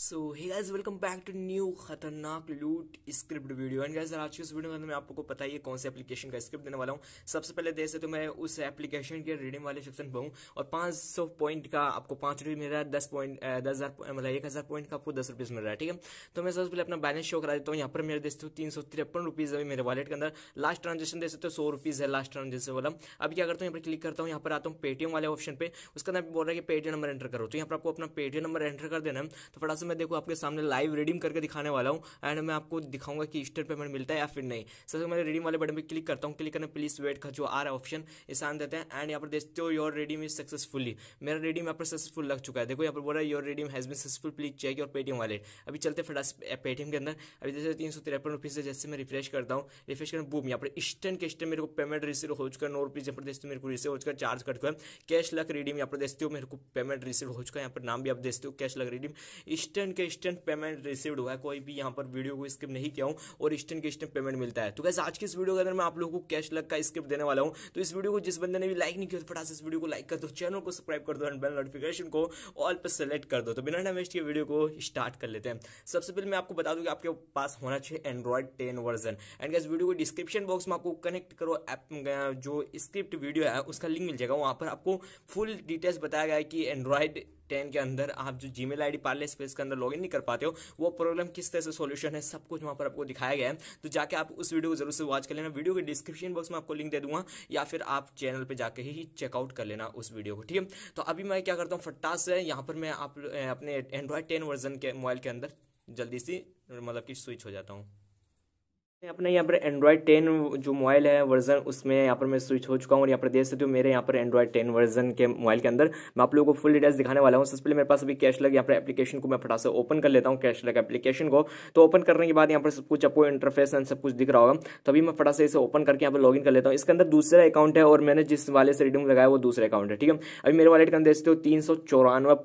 so hey guys welcome back to new खतरनाक लूट script video and guys आज की इस वीडियो में मैं आपको पता ही है कौन से एप्लीकेशन का स्क्रिप्ट देने वाला हूँ सबसे पहले जैसे तो मैं उस एप्लीकेशन के रीडिंग वाले सेक्शन पर हूँ और 500 पॉइंट का आपको पाँच रुपये मिल रहा है दस पॉइंट दस हज़ार मतलब एक हज़ार पॉइंट का आपको दस रुपीज़ मिल रहा है ठीक है तो मैं सबसे पहले अपना बैलेंस शो करा देता हूँ यहाँ पर मेरे देते हो तीन सौ तिरपन रुपीज़ अभी मेरे वालेट के अंदर लास्ट ट्रांजेक्शन दे सकते हो सौ रुपीज़ है लास्ट ट्रांजेक्शन वाला अभी क्या करता हूँ यहाँ पर क्लिक करता हूँ यहाँ पर आता हूँ पेटीएम वाले ऑप्शन पर उसके अंदर बोल रहा है कि पेटीएम नंबर एंटर करो तो यहाँ पर आपको अपना पेटीएम नंबर एंटर कर देना है तो फटाफट मैं देखो आपके सामने लाइव रिडीम करके दिखाने वाला हूँ एंड मैं आपको दिखाऊंगा कि ईस्टर पेमेंट मिलता है या फिर नहीं सबसे मैं रिडीम वाले बटन पर क्लिक करता हूँ क्लिक करने प्लीज वेट का जो आ रहा है ऑप्शन निशान देते हैं एंड यहाँ पर देखते हो योर रिडीम इज सक्सेसफुली मेरा रिडीम यहाँ पर सक्सेसफुल लग चुका है देखो यहाँ पर बोला your redeem has been successful please check your Paytm वाले अभी चलते फटास पेटीएम के अंदर अभी जैसे तीन सौ तिरपन रुपीज से जैसे मैं रिफ्रेश करता हूँ रिफ्रेश करने बूम यहाँ पर इंस्टेंट के इंस्टेंट मेरे को पेमेंट रिसीव हो चुका है नौ रुपीज पर देखते मेरे को रिसीव हो चुका है charge cut Cash Luck redeem यहाँ पर देखते हो मेरे को पेमेंट रिसीव हो चुका है यहाँ पर नाम भी आप देखते हो Cash Luck redeem instant instant के इंस्टेंट पेमेंट रिसीव्ड हुआ है कोई भी यहाँ पर वीडियो को स्किप नहीं किया हूँ और इंस्टेंट के इंस्टेंट पेमेंट मिलता है तो कैसे आज की इस वीडियो के अंदर मैं आप लोगों को कैश लग का स्किप देने वाला हूँ तो इस वीडियो को जिस बंदे ने भी लाइक नहीं किया तो फटा से इस वीडियो को लाइक कर दो चैनल को सब्सक्राइब कर दो एंड बेल नोटिफिकेशन को ऑल पर सेलेक्ट कर दो तो बिना टाइम वेस्ट के वीडियो को स्टार्ट कर लेते हैं सबसे पहले मैं आपको बता दूँ कि आपके पास होना चाहिए एंड्रॉइड टेन वर्जन एंड कैसे वीडियो को डिस्क्रिप्शन बॉक्स में आपको कनेक्ट करो ऐप जो स्क्रिप्ट वीडियो है उसका लिंक मिल जाएगा वहाँ पर आपको फुल डिटेल्स बताया गया है कि एंड्रॉइड टेन के अंदर आप जो Gmail I D Parallel Space के अंदर लॉगिन नहीं कर पाते हो वो प्रॉब्लम किस तरह से सोल्यूशन है सब कुछ वहाँ पर आपको दिखाया गया है तो जाके आप उस वीडियो को जरूर से वॉच कर लेना वीडियो के डिस्क्रिप्शन बॉक्स में आपको लिंक दे दूंगा या फिर आप चैनल पर जाकर ही चेकआउट कर लेना उस वीडियो को ठीक है तो अभी मैं क्या करता हूँ फटास से यहाँ पर मैं आप अपने एंड्रॉयड टेन वर्जन के मोबाइल के अंदर जल्दी से मतलब कि स्विच हो जाता हूँ अपने यहाँ पर एंड्रॉयड टेन जो मोबाइल है वर्जन उसमें यहाँ पर मैं स्विच हो चुका हूँ और यहाँ पर देख सकते हो मेरे यहाँ पर एंड्रॉयड टेन वर्जन के मोबाइल के अंदर मैं आप लोगों को फुल डिटेल्स दिखाने वाला हूँ सबसे पहले मेरे पास अभी कैश लग यहाँ पर एप्लीकेशन को मैं फटा से ओपन कर लेता हूँ कैश लग एप्लीकेशन को तो ओपन करने के बाद यहाँ पर सब कुछ आपको इंटरफेस एंड सब कुछ दिख रहा होगा तो अभी मैं फटा से इसे ओपन करके यहाँ पर लॉग कर लेता हूँ इसके अंदर दूसरा अकाउंट है और मैंने जिस वाले से रिडीम लगाया वो दूसरा अकाउंट है ठीक है अभी मेरे वाले के अंदर देखते हो तीन सौ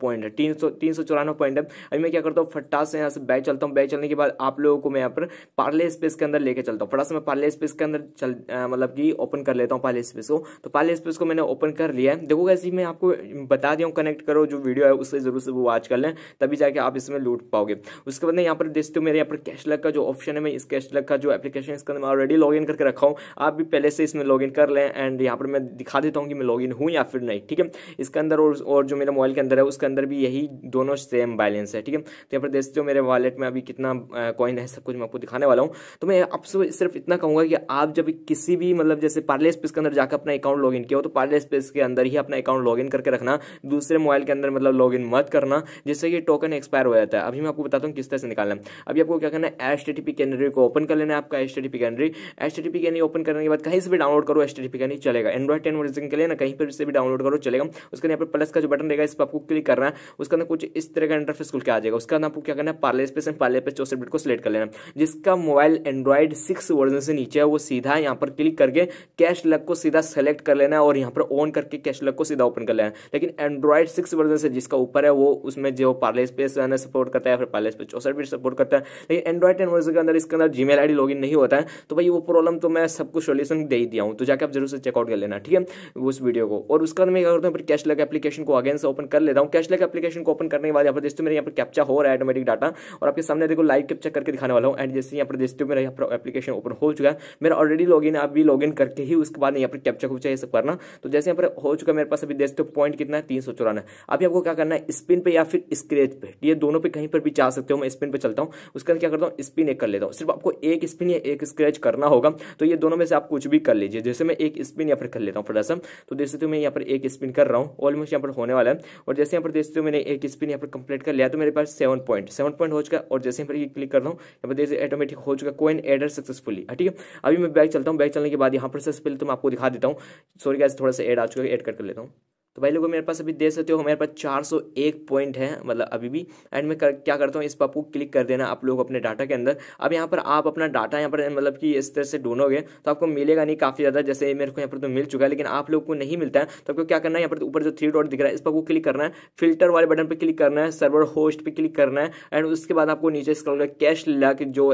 पॉइंट है तीन सौ तीन सौ चौरानवे पॉइंट है अभी मैं क्या करता हूँ फटा से यहाँ से बैच चलता हूँ बैच चलने के बाद आप लोगों को मैं यहाँ पर पार्ले स्पेस के अंदर लेके चलता हूँ फटाफट से मैं पाले स्पेस के अंदर चल मतलब कि ओपन कर लेता हूँ पाले स्पेस को तो पाले स्पेस को मैंने ओपन कर लिया है देखो कैसे मैं आपको बता दिया हूँ कनेक्ट करो जो वीडियो है उससे जरूर से वो वॉच कर लें तभी जाके आप इसमें लूट पाओगे उसके बाद यहाँ पर देखते हो मेरे यहाँ पर कैश लग का जो ऑप्शन है मैं इस कैश लग का जो एप्लीकेशन इसके अंदर मैं ऑलरेडी लॉग इन करके रखा हूँ आप भी पहले से इसमें लॉग इन कर लें एंड यहाँ पर मैं दिखा देता हूँ कि मैं लॉग इन हूँ या फिर नहीं ठीक है इसके अंदर और, जो मेरा मोबाइल के अंदर है उसके अंदर भी यही दोनों सेम बैलेंस है ठीक है तो यहाँ पर देखते हो मेरे वॉलेट में अभी कितना कॉइन है सब कुछ मैं आपको दिखाने वाला हूँ तो मैं आपसे सिर्फ इतना कहूंगा कि आप जब किसी भी मतलब जैसे पार्ले स्पेस के अंदर जाकर अपना अकाउंट लॉगिन किया हो तो पार्ले स्पेस के अंदर ही अपना अकाउंट लॉगिन करके रखना दूसरे मोबाइल के अंदर मतलब लॉगिन मत करना जिससे कि टोकन एक्सपायर हो जाता है अभी मैं आपको बताता हूँ किस तरह से निकालना है अभी आपको क्या करना है एच टी कैनरी को ओपन कर लेना आपका H T canary H T canary open करने के बाद कहीं से भी डाउनलोड करो एच टी कैनरी चलेगा एंड्रॉइड टेन वर्जन के लिए ना कहीं पर से भी डाउनलोड करो चलेगा उसके यहाँ पर प्लस का जो बटन रहेगा इस पर आपको क्लिक करना है उसके अंदर कुछ इस तरह का इंटरफेस खुल के आ जाएगा उसका अंदर आपको क्या करना है पार्ले स्पेस एंड पार्ले पे चौसठ बिट को सिलेक्ट कर लेना जिसका mobile Android Android six version से नीचे है वो सीधा यहाँ पर क्लिक करके कैश लग को सीधा सेलेक्ट कर लेना है और यहाँ पर ऑन करके कैश लग को सीधा ओपन कर लेना है लेकिन एंड्रॉइड सिक्स वर्जन से जिसका ऊपर है वो उसमें जो पार्लेस पे है सपोर्ट करता है फिर पार्लेस पे चौसठ बिट सपोर्ट करता है लेकिन एंड्रॉइड टेन वर्जन के अंदर इसके अंदर जी मेल लॉगिन नहीं होता है तो भाई वो प्रॉब्लम तो मैं सबको सोल्यूशन दे ही दिया हूँ तो जाकर आप जरूर से चेकआउट कर लेना ठीक है उस वीडियो को और उसके बाद मैं क्या करता हूँ फिर कैश लग एप्लीकेशन को अगेन से ओपन कर लेता हूँ कैश लग एप्लीकेशन को ओपन करने के बाद यहाँ पर जैसे मेरे यहाँ पर कैप्चा हो रहा है ऑटोमेटिक डाटा और आपके सामने देखो लाइव कैप्चा करके दिखाने वाला हूँ एंड जैसे यहाँ पर जैसे मेरे यहाँ पर एप्लीकेशन ओपन हो चुका है मेरा ऑलरेडी लॉग इन अभी लॉग इन करके ही उसके बाद यहाँ पर कैप्चा कुप्चा ये सब करना तो जैसे यहाँ पर हो चुका है मेरे पास अभी देख सकते हो पॉइंट कितना है तीन सौ चौरानवे अभी आपको क्या करना है स्पिन पे या फिर स्क्रेच पे ये दोनों पे कहीं पर भी जा सकते हो मैं स्पिन पे चलता हूँ उसके बाद क्या करता हूँ स्पिन एक कर लेता हूँ सिर्फ आपको एक स्पिन या एक स्क्रेच करना होगा तो ये दोनों में से आप कुछ भी कर लीजिए जैसे मैं एक स्पिन या फिर कर लेता हूँ फटा सा तो देख सकते हो मैं यहाँ पर एक स्पिन कर रहा हूँ ऑलमोस्ट यहाँ पर होने वाला है और जैसे यहाँ पर देखते हो मैंने एक स्पिन यहाँ पर कंप्लीट कर लिया तो मेरे पास सेवन पॉइंट सेवन पॉइंट हो चुका और जैसे यहाँ पर क्लिक कर रहा हूँ यहाँ पर देख ऑटोमेटिक हो चुका कोइन एड एंटर सक्सेसफुली हाँ, ठीक है अभी मैं बैग चलता हूँ बैग चलने के बाद यहाँ पर सबसे पहले तो मैं आपको दिखा देता हूँ सॉरी गैस थोड़ा सा एड आ चुका है एड कर, कर लेता हूँ तो भाई लोगों मेरे पास अभी दे सकते हो मेरे पास 401 पॉइंट है मतलब अभी भी एंड मैं कर, क्या करता हूँ इस पर आपको क्लिक कर देना आप लोग अपने डाटा के अंदर अब यहाँ पर आप अपना डाटा यहाँ पर मतलब कि इस तरह से ढूंढोगे तो आपको मिलेगा नहीं काफ़ी ज़्यादा जैसे मेरे को यहाँ पर तो मिल चुका है लेकिन आप लोग को नहीं मिलता है तो आपको क्या करना है यहाँ पर तो ऊपर जो थ्री डॉट दिख रहा है इस पर आपको क्लिक करना है फिल्टर वाले बटन पर क्लिक करना है सर्वर होस्ट पर क्लिक करना है एंड उसके बाद आपको नीचे इसका कर कैश लक जो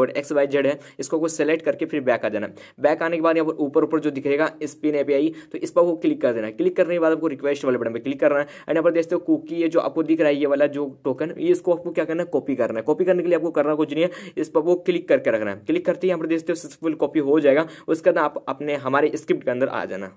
डॉट एक्स वाई जेड है इसको आपको सेलेक्ट करके फिर बैक आ जाना बैक आने के बाद यहाँ पर ऊपर ऊपर जो दिखेगा स्पिन ए तो इस पर आपको क्लिक कर देना क्लिक करने बाद आपको रिक्वेस्ट वाले बटन पर क्लिक करना है एंड यहाँ पर देखते हो कुकी ये जो आपको दिख रहा है ये वाला जो टोकन ये इसको आपको क्या करना है कॉपी करना है कॉपी करने के लिए आपको करना कुछ नहीं है इस पर वो क्लिक करके रखना है क्लिक करते ही यहाँ पर देखते हो सक्सेसफुल कॉपी हो जाएगा उसके बाद आप अपने हमारे स्क्रिप्ट के अंदर आ जाना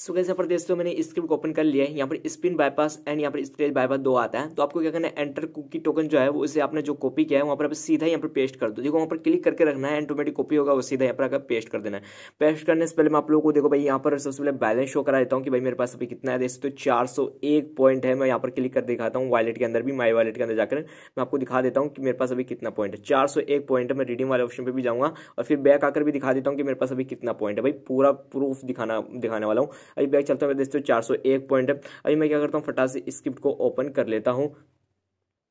सो कैसे पर देख दोस्तों मैंने स्क्रिप्ट ओपन कर लिया है यहाँ पर स्पिन बाईपास एंड यहाँ पर स्टेज बाईपास दो आता है तो आपको क्या करना है एंटर कुकी टोकन जो है वो उसे आपने जो कॉपी किया है वहाँ पर आप सीधा यहाँ पर पेस्ट कर दो देखो वहाँ पर क्लिक करके रखना है एंटोमेटिक कॉपी होगा वो सीधा यहाँ पर आकर पेस्ट कर देना है पेस्ट करने से पहले मैं आप लोगों को देखो भाई यहाँ पर सबसे पहले बैलेंस शो करा देता हूँ कि भाई मेरे पास अभी कितना है दोस्तों चार पॉइंट है मैं यहाँ पर क्लिक कर दिखाता हूँ वॉलेट के अंदर भी माई वॉलेट के अंदर जाकर मैं आपको दिखा देता हूँ कि मेरे पास अभी कितना पॉइंट है चार पॉइंट है मैं रीडिंग वाले ऑप्शन पर भी जाऊँगा और फिर बैक आकर भी दिखा देता हूँ कि मेरे पास अभी कितना पॉइंट है भाई पूरा प्रूफ दिखाना दिखाने वाला हूँ अभी बैग चलता है दोस्तों चार सौ एक पॉइंट है अभी मैं क्या करता हूँ फटा से स्क्रिप्ट को ओपन कर लेता हूँ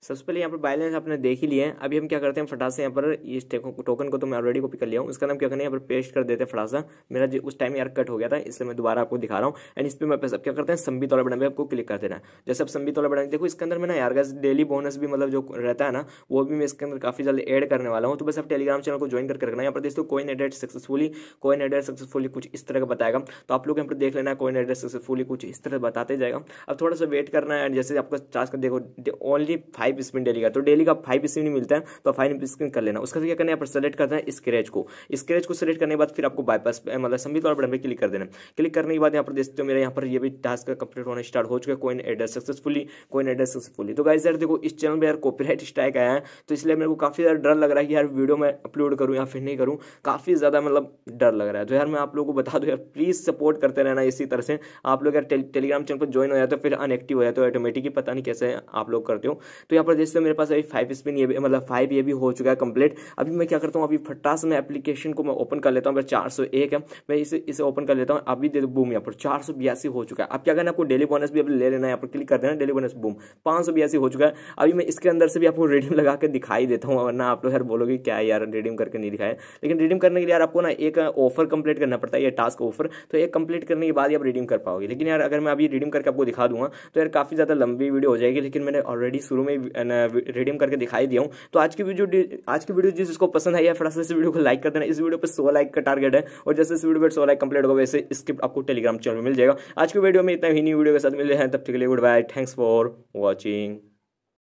सबसे पहले यहाँ पर बैलेंस आपने देख ही लिया है अभी हम क्या करते हैं फटाक से यहाँ पर इस टोकन को तो मैं ऑलरेडी कॉपी कर लिया हूँ उसका नाम क्या करना है यहाँ पर पेस्ट कर देते हैं फटाक सा मेरा जो उस टाइम यार कट हो गया था इसलिए मैं दोबारा आपको दिखा रहा हूँ एंड इस पर मैं पैसा क्या करते हैं संबित वाला बटन पर आपको क्लिक कर देना जैसे आप संबित वाला बटन देखो इसके अंदर मैं ना यार डेली बोनस भी मतलब जो रहता है ना वो भी मैं इसके अंदर काफी जल्दी एड करने वाला हूँ तो बस आप टेलीग्राम चैनल को ज्वाइन करके रखना यहाँ पर दोस्तों coin added successfully coin added successfully कुछ इस तरह का बताएगा तो आप लोग यहाँ पर देख लेना कोइन एडेड सक्सेसफुली कुछ इस तरह बताते जाएगा अब थोड़ा सा वेट करना है एंड जैसे आपका चार्ज कर देखो only five five spin daily का तो डेली का फाइव स्पिन मिलता है तो फाइव स्पिन कर लेना उसका क्या करना है सेलेक्ट करना है स्क्रेच को स्क्रेच को सिलेक्ट करने के बाद फिर आपको बाईपास मतलब संबित और बटन पर क्लिक कर देना क्लिक करने के बाद यहाँ पर देखते हो मेरे यहाँ पर ये भी टास्क कंप्लीट होना स्टार्ट हो चुका है कोई एडर सक्सेसफुली कोई एडर सक्सेसफुली तो गाइज यार देखो इस चैनल में यार कॉपीराइट स्ट्राइक आया है तो इसलिए मेरे को काफ़ी ज़्यादा डर लग रहा है कि यार वीडियो मैं अपलोड करूँ या फिर नहीं करूँ काफ़ी ज़्यादा मतलब डर लग रहा है तो यार मैं आप लोगों को बता दूँ यार प्लीज़ सपोर्ट करते रहना इसी तरह से आप लोग यार टेलीग्राम चैनल पर ज्वाइन हो जाए तो फिर अनएक्टिव हो जाए तो ऑटोमेटिकली पता नहीं कैसे आप लोग करते हो तो यहाँ पर जैसे मेरे पास अभी फाइव स्पिन ये भी मतलब फाइव ये भी हो चुका है कंप्लीट अभी मैं क्या करता हूँ अभी फटा से मैं एप्लीकेशन को मैं ओपन कर लेता हूँ अगर चार सौ एक है मैं इसे इसे ओपन कर लेता हूँ अभी दे दो बूम यहाँ पर चार सौ बयासी हो चुका है अब क्या करना आपको डेली बोनस भी अभी ले लेना है यहाँ पर क्लिक कर देना डेली बोनस बूम पाँच सौ बयासी हो चुका है अभी मैं इसके अंदर से भी आपको रिडीम लगा के दिखाई देता हूँ वरना आप लोग यार बोलोगे क्या यार रिडीम करके नहीं दिखाया लेकिन रिडीम करने के लिए यार आपको ना एक ऑफर कंप्लीट करना पड़ता है ये टास्क ऑफर तो एक कंप्लीट करने के बाद ही आप रिडीम कर पाओगे लेकिन यार अगर मैं अभी रिडीम करके आपको दिखा दूंगा तो यार काफ़ी ज़्यादा लंबी वीडियो हो जाएगी लेकिन मैंने ऑलरेडी शुरू में रिडीम uh, करके दिखाई दिया हूँ तो आज की वीडियो आज की वीडियो जिसको पसंद आई है फटाफट इस वीडियो को लाइक कर देना इस वीडियो पर सौ लाइक का टारगेट है और जैसे इस वीडियो पर सौ लाइक कंप्लीट होगा वैसे स्क्रिप्ट आपको टेलीग्राम चैनल में मिल जाएगा आज की वीडियो में इतना ही न्यू वीडियो के साथ मिले हैं तब तक के लिए good bye thanks for watching